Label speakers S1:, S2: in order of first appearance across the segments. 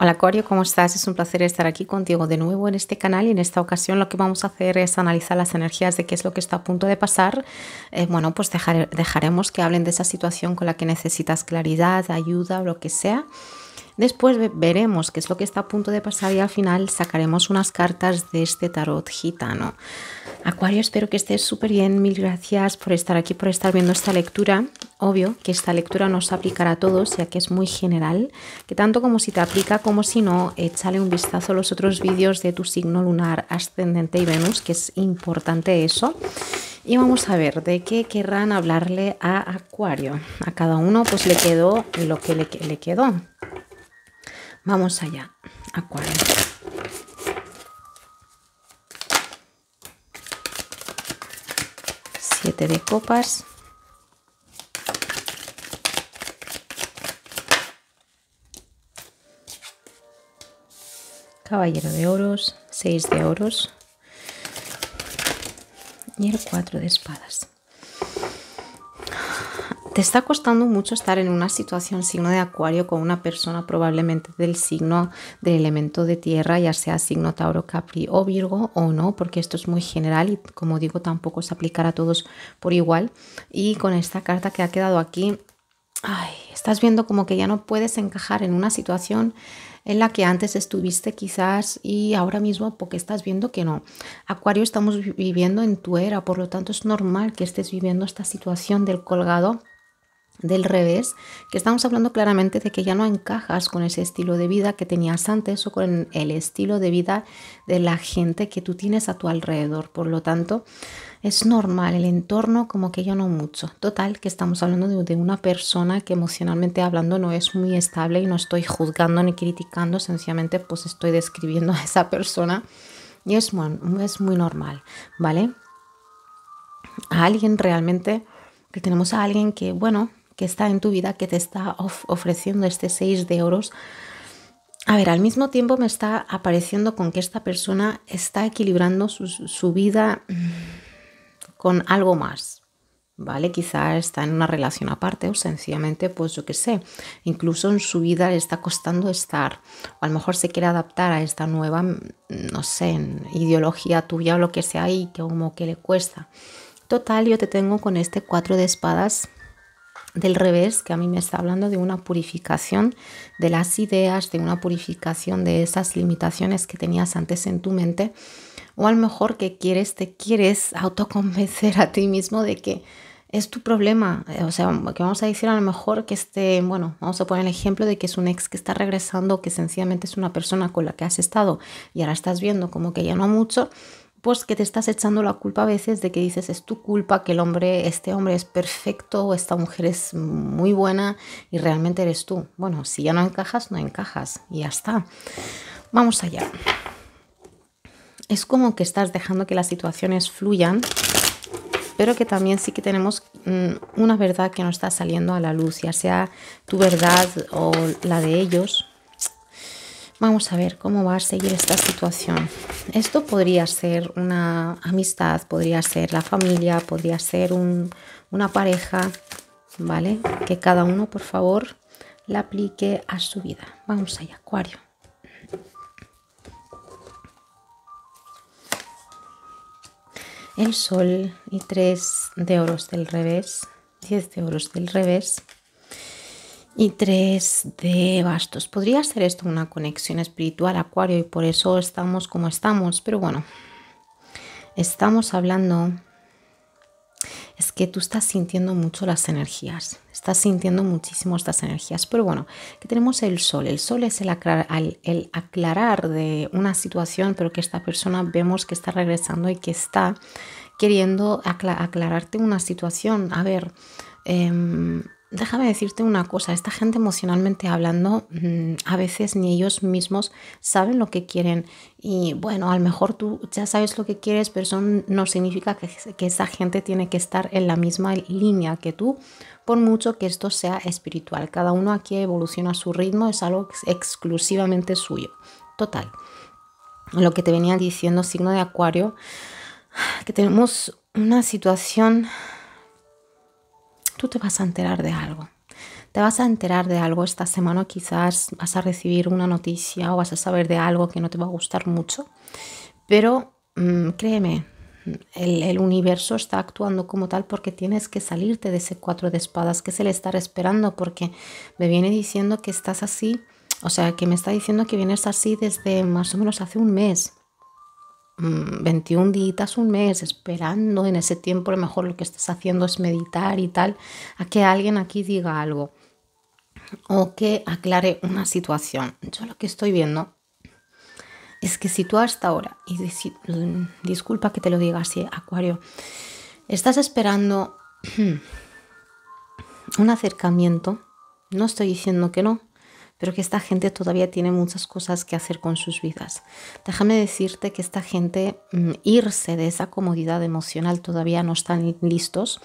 S1: Hola Acuario, ¿cómo estás? Es un placer estar aquí contigo de nuevo en este canal y en esta ocasión lo que vamos a hacer es analizar las energías de qué es lo que está a punto de pasar. Eh, bueno, pues dejaremos que hablen de esa situación con la que necesitas claridad, ayuda o lo que sea. Después veremos qué es lo que está a punto de pasar y al final sacaremos unas cartas de este tarot gitano. Acuario, espero que estés súper bien. Mil gracias por estar aquí, por estar viendo esta lectura. Obvio que esta lectura nos aplicará a todos, ya que es muy general, que tanto como si te aplica como si no, échale un vistazo a los otros vídeos de tu signo lunar, ascendente y Venus, que es importante eso. Y vamos a ver de qué querrán hablarle a Acuario. A cada uno pues le quedó lo que le, le quedó. Vamos allá, acuario. Siete de copas. Caballero de oros, seis de oros y el cuatro de espadas te está costando mucho estar en una situación signo de acuario con una persona probablemente del signo del elemento de tierra, ya sea signo Tauro, Capri o Virgo o no, porque esto es muy general y como digo tampoco se aplicará a todos por igual. Y con esta carta que ha quedado aquí, estás viendo como que ya no puedes encajar en una situación en la que antes estuviste quizás y ahora mismo porque estás viendo que no. Acuario estamos viviendo en tu era, por lo tanto es normal que estés viviendo esta situación del colgado del revés, que estamos hablando claramente de que ya no encajas con ese estilo de vida que tenías antes o con el estilo de vida de la gente que tú tienes a tu alrededor. Por lo tanto, es normal el entorno como que ya no mucho. Total, que estamos hablando de, una persona que emocionalmente hablando no es muy estable y no estoy juzgando ni criticando, sencillamente pues estoy describiendo a esa persona y es, es muy normal, ¿vale? A alguien realmente que tenemos a alguien que, bueno, que está en tu vida, que te está ofreciendo este 6 de oros. a ver, al mismo tiempo me está apareciendo con que esta persona está equilibrando su, vida con algo más, ¿vale? Quizá está en una relación aparte o sencillamente, pues yo qué sé, incluso en su vida le está costando estar, o a lo mejor se quiere adaptar a esta nueva, no sé, ideología tuya o lo que sea y que como que le cuesta. Total, yo te tengo con este cuatro de espadas del revés, que a mí me está hablando de una purificación de las ideas, de una purificación de esas limitaciones que tenías antes en tu mente, o a lo mejor que quieres, te quieres autoconvencer a ti mismo de que es tu problema, eh, o sea, que vamos a decir a lo mejor que este, bueno, vamos a poner el ejemplo de que es un ex que está regresando, que sencillamente es una persona con la que has estado y ahora estás viendo como que ya no mucho, pues que te estás echando la culpa a veces de que dices es tu culpa que el hombre, este hombre es perfecto o esta mujer es muy buena y realmente eres tú. Bueno, si ya no encajas, no encajas y ya está. Vamos allá. Es como que estás dejando que las situaciones fluyan, pero que también sí que tenemos mm, una verdad que no está saliendo a la luz, ya sea tu verdad o la de ellos Vamos a ver cómo va a seguir esta situación. Esto podría ser una amistad, podría ser la familia, podría ser una pareja, ¿vale? Que cada uno, por favor, la aplique a su vida. Vamos allá, Acuario. El sol y tres de oros del revés, 10 de oros del revés y 3 de bastos. Podría ser esto una conexión espiritual, acuario, y por eso estamos como estamos, pero bueno, estamos hablando, es que tú estás sintiendo mucho las energías, estás sintiendo muchísimo estas energías, pero bueno, que tenemos el sol, el sol es el aclarar, de una situación, pero que esta persona vemos que está regresando y que está queriendo aclararte una situación, a ver, em, déjame decirte una cosa, esta gente emocionalmente hablando, mm, a veces ni ellos mismos saben lo que quieren. Y bueno, a lo mejor tú ya sabes lo que quieres, pero eso no significa que, esa gente tiene que estar en la misma línea que tú, por mucho que esto sea espiritual. Cada uno aquí evoluciona a su ritmo, es algo exclusivamente suyo. Total. Lo que te venía diciendo, signo de acuario, que tenemos una situación tú te vas a enterar de algo. Te vas a enterar de algo esta semana, quizás vas a recibir una noticia o vas a saber de algo que no te va a gustar mucho, pero mm, créeme, el, universo está actuando como tal porque tienes que salirte de ese cuatro de espadas que se le está esperando porque me viene diciendo que estás así, o sea, que me está diciendo que vienes así desde más o menos hace un mes. 21 mm, días, un mes, esperando en ese tiempo, a lo mejor lo que estás haciendo es meditar y tal, a que alguien aquí diga algo o que aclare una situación. Yo lo que estoy viendo es que si tú hasta ahora, y mm, disculpa que te lo diga así, Acuario, estás esperando un acercamiento, no estoy diciendo que no, pero que esta gente todavía tiene muchas cosas que hacer con sus vidas. Déjame decirte que esta gente mm, irse de esa comodidad emocional todavía no están listos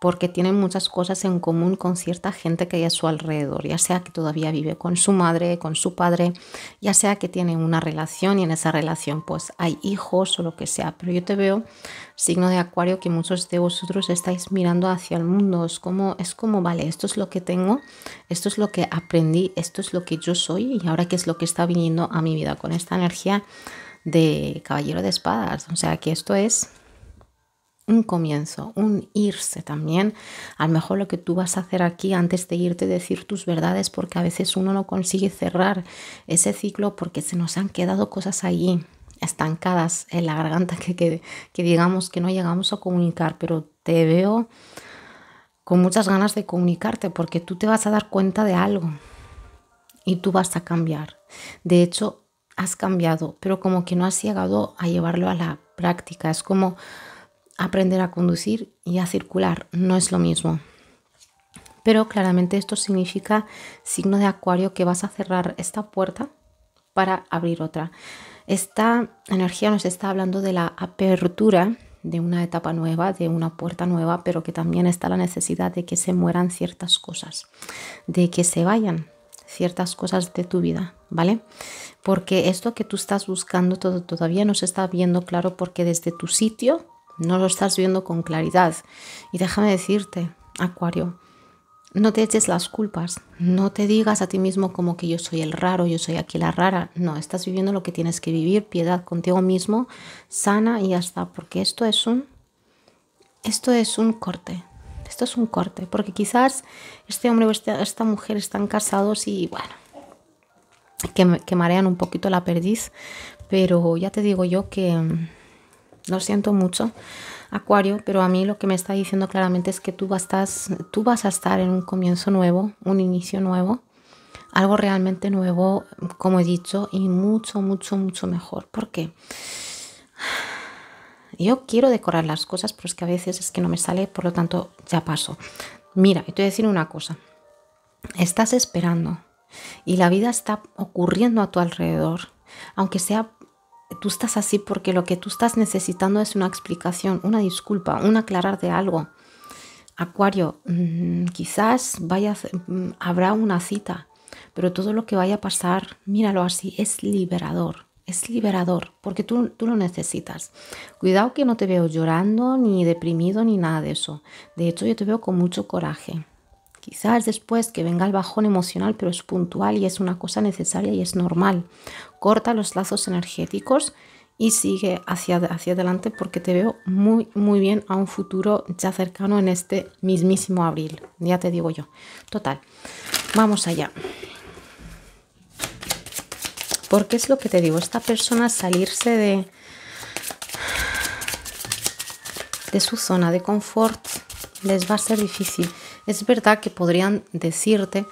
S1: porque tienen muchas cosas en común con cierta gente que hay a su alrededor, ya sea que todavía vive con su madre, con su padre, ya sea que tiene una relación y en esa relación pues hay hijos o lo que sea, pero yo te veo signo de acuario que muchos de vosotros estáis mirando hacia el mundo, es como es como vale, esto es lo que tengo, esto es lo que aprendí, esto es lo que yo soy y ahora qué es lo que está viniendo a mi vida con esta energía de caballero de espadas, o sea, que esto es un comienzo, un irse también. A lo mejor lo que tú vas a hacer aquí antes de irte, a decir tus verdades, porque a veces uno no consigue cerrar ese ciclo porque se nos han quedado cosas allí estancadas en la garganta que digamos que no llegamos a comunicar, pero te veo con muchas ganas de comunicarte porque tú te vas a dar cuenta de algo y tú vas a cambiar. De hecho, has cambiado, pero como que no has llegado a llevarlo a la práctica. Es como aprender a conducir y a circular. No es lo mismo. Pero claramente esto significa signo de acuario que vas a cerrar esta puerta para abrir otra. Esta energía nos está hablando de la apertura de una etapa nueva, de una puerta nueva, pero que también está la necesidad de que se mueran ciertas cosas, de que se vayan ciertas cosas de tu vida, ¿vale? Porque esto que tú estás buscando todo, todavía no se está viendo claro porque desde tu sitio no lo estás viendo con claridad. Y déjame decirte, Acuario, no te eches las culpas, no te digas a ti mismo como que yo soy el raro, yo soy aquí la rara. No, estás viviendo lo que tienes que vivir, piedad contigo mismo, sana y ya está, porque esto es un esto es un corte. Esto es un corte, porque quizás este hombre o este, esta, mujer están casados y bueno, que marean un poquito la perdiz, pero ya te digo yo que lo siento mucho, Acuario, pero a mí lo que me está diciendo claramente es que tú, vas a estar en un comienzo nuevo, un inicio nuevo, algo realmente nuevo, como he dicho, y mucho, mucho, mucho mejor. ¿Por qué? Yo quiero decorar las cosas, pero es que a veces es que no me sale, por lo tanto ya paso. Mira, te voy a decir una cosa. Estás esperando y la vida está ocurriendo a tu alrededor, aunque sea tú estás así porque lo que tú estás necesitando es una explicación, una disculpa, un aclarar de algo. Acuario, mm, quizás mm, habrá una cita, pero todo lo que vaya a pasar, míralo así, es liberador, es liberador, porque tú, tú lo necesitas. Cuidado que no te veo llorando, ni deprimido, ni nada de eso. De hecho, yo te veo con mucho coraje. Quizás después que venga el bajón emocional, pero es puntual y es una cosa necesaria y es normal. Corta los lazos energéticos y sigue hacia, hacia adelante porque te veo muy, muy bien a un futuro ya cercano en este mismísimo abril. Ya te digo yo. Total, vamos allá. Porque es lo que te digo, esta persona salirse de, de su zona de confort les va a ser difícil. Es verdad que podrían decirte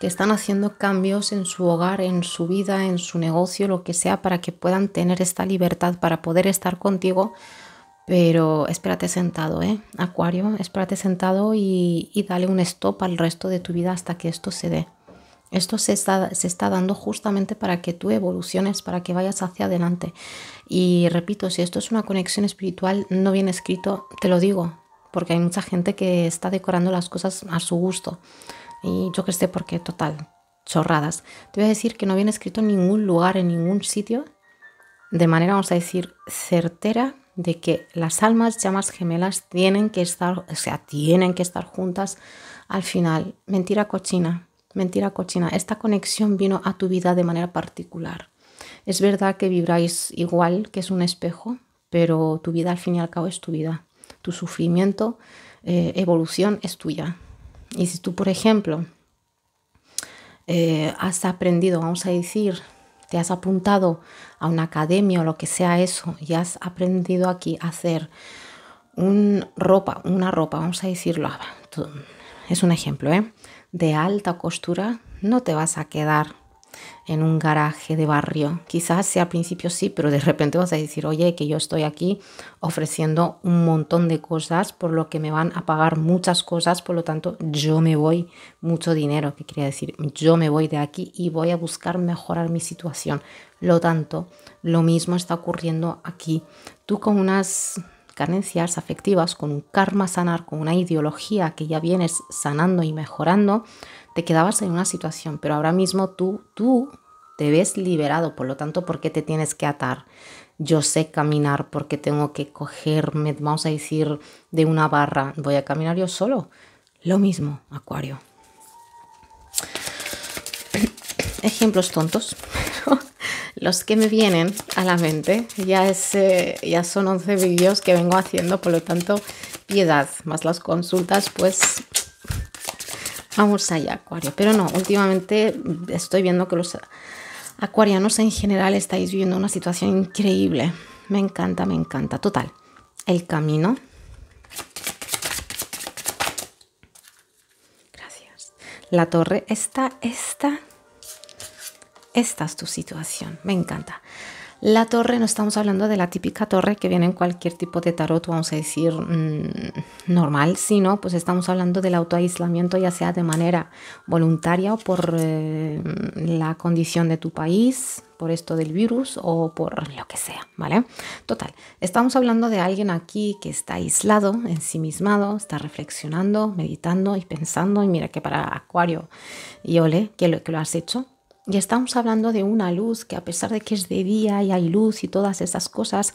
S1: que están haciendo cambios en su hogar, en su vida, en su negocio, lo que sea, para que puedan tener esta libertad, para poder estar contigo. Pero espérate sentado, ¿eh? Acuario, espérate sentado y, dale un stop al resto de tu vida hasta que esto se dé. Esto se está, se está, dando justamente para que tú evoluciones, para que vayas hacia adelante. Y repito, si esto es una conexión espiritual, no viene escrito, te lo digo, porque hay mucha gente que está decorando las cosas a su gusto. Y yo que sé, porque total, chorradas. Te voy a decir que no viene escrito en ningún lugar, en ningún sitio, de manera, vamos a decir, certera de que las almas llamas gemelas tienen que estar, o sea, tienen que estar juntas al final. Mentira cochina, mentira cochina. Esta conexión vino a tu vida de manera particular. Es verdad que vibráis igual, que es un espejo, pero tu vida al fin y al cabo es tu vida tu sufrimiento, eh, evolución es tuya. Y si tú, por ejemplo, eh, has aprendido, vamos a decir, te has apuntado a una academia o lo que sea eso, y has aprendido aquí a hacer un ropa, una ropa, vamos a decirlo, es un ejemplo, ¿eh? de alta costura, no te vas a quedar en un garaje de barrio. Quizás sea al principio sí, pero de repente vas a decir, oye, que yo estoy aquí ofreciendo un montón de cosas, por lo que me van a pagar muchas cosas, por lo tanto yo me voy mucho dinero, que quería decir, yo me voy de aquí y voy a buscar mejorar mi situación. Lo tanto, lo mismo está ocurriendo aquí. Tú con unas carencias afectivas, con un karma sanar, con una ideología que ya vienes sanando y mejorando, te quedabas en una situación, pero ahora mismo tú, tú te ves liberado, por lo tanto, ¿por qué te tienes que atar? Yo sé caminar porque tengo que cogerme, vamos a decir, de una barra, voy a caminar yo solo. Lo mismo, Acuario. Ejemplos tontos. Los que me vienen a la mente ya, es, eh, ya son 11 vídeos que vengo haciendo, por lo tanto, piedad, más las consultas, pues vamos allá, Acuario. Pero no, últimamente estoy viendo que los acuarianos en general estáis viviendo una situación increíble. Me encanta, me encanta. Total, el camino. Gracias. La torre, esta, esta esta es tu situación. Me encanta. La torre, no estamos hablando de la típica torre que viene en cualquier tipo de tarot, vamos a decir, mm, normal, sino pues estamos hablando del autoaislamiento, ya sea de manera voluntaria o por eh, la condición de tu país, por esto del virus o por lo que sea, ¿vale? Total, estamos hablando de alguien aquí que está aislado, ensimismado, está reflexionando, meditando y pensando, y mira que para Acuario y Ole, que lo has hecho, y estamos hablando de una luz que a pesar de que es de día y hay luz y todas esas cosas,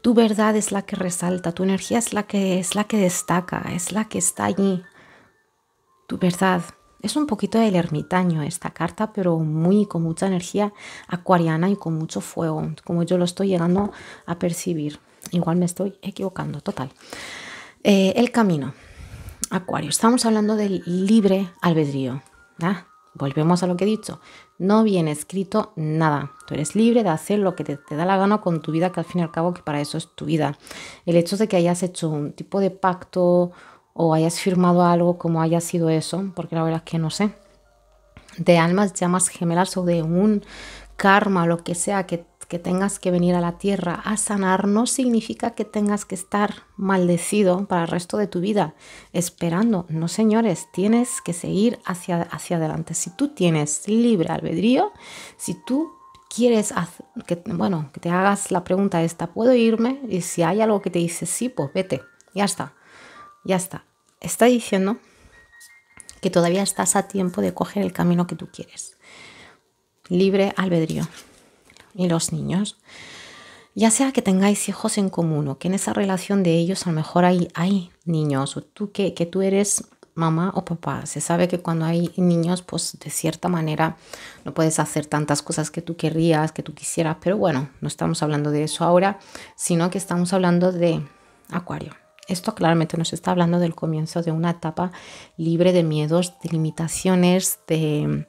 S1: tu verdad es la que resalta, tu energía es la que es la que destaca, es la que está allí. Tu verdad es un poquito del ermitaño esta carta, pero muy con mucha energía acuariana y con mucho fuego, como yo lo estoy llegando a percibir. Igual me estoy equivocando, total. Eh, el camino, Acuario, estamos hablando del libre albedrío. ¿verdad? Volvemos a lo que he dicho. No viene escrito nada. Tú eres libre de hacer lo que te, da la gana con tu vida, que al fin y al cabo que para eso es tu vida. El hecho de que hayas hecho un tipo de pacto o hayas firmado algo, como haya sido eso, porque la verdad es que no sé, de almas, llamas gemelas o de un karma, lo que sea que que tengas que venir a la tierra a sanar no significa que tengas que estar maldecido para el resto de tu vida esperando. No, señores, tienes que seguir hacia, hacia adelante. Si tú tienes libre albedrío, si tú quieres que, bueno, que te hagas la pregunta esta, ¿puedo irme? Y si hay algo que te dice sí, pues vete. Ya está. Ya está. Está diciendo que todavía estás a tiempo de coger el camino que tú quieres. Libre albedrío y los niños, ya sea que tengáis hijos en común o que en esa relación de ellos a lo mejor hay, hay niños o tú que, tú eres mamá o papá. Se sabe que cuando hay niños, pues de cierta manera no puedes hacer tantas cosas que tú querrías, que tú quisieras, pero bueno, no estamos hablando de eso ahora, sino que estamos hablando de Acuario. Esto claramente nos está hablando del comienzo de una etapa libre de miedos, de limitaciones, de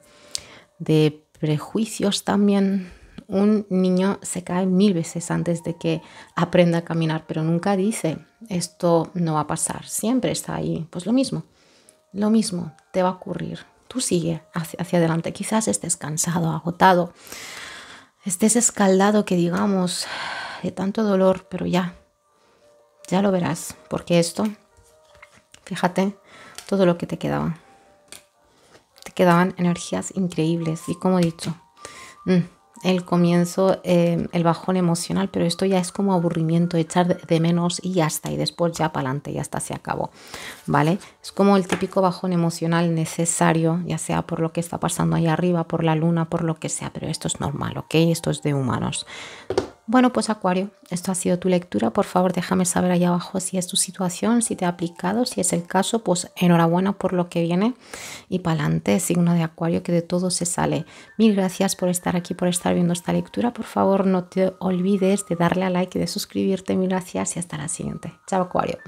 S1: prejuicios también, un niño se cae mil veces antes de que aprenda a caminar, pero nunca dice, esto no va a pasar, siempre está ahí. Pues lo mismo, lo mismo te va a ocurrir. Tú sigue hacia, adelante. Quizás estés cansado, agotado, estés escaldado, que digamos, de tanto dolor, pero ya, ya lo verás, porque esto, fíjate, todo lo que te quedaba. Te quedaban energías increíbles y como he dicho, mm, el comienzo, em, el bajón emocional, pero esto ya es como aburrimiento, echar de menos y ya está, y después ya para adelante, ya está, se acabó, ¿vale? Es como el típico bajón emocional necesario, ya sea por lo que está pasando ahí arriba, por la luna, por lo que sea, pero esto es normal, ¿ok? Esto es de humanos. Bueno, pues Acuario, esto ha sido tu lectura. Por favor, déjame saber ahí abajo si es tu situación, si te ha aplicado. Si es el caso, pues enhorabuena por lo que viene. Y para adelante, signo de Acuario, que de todo se sale. Mil gracias por estar aquí, por estar viendo esta lectura. Por favor, no te olvides de darle a like y de suscribirte. Mil gracias y hasta la siguiente. Chao, Acuario.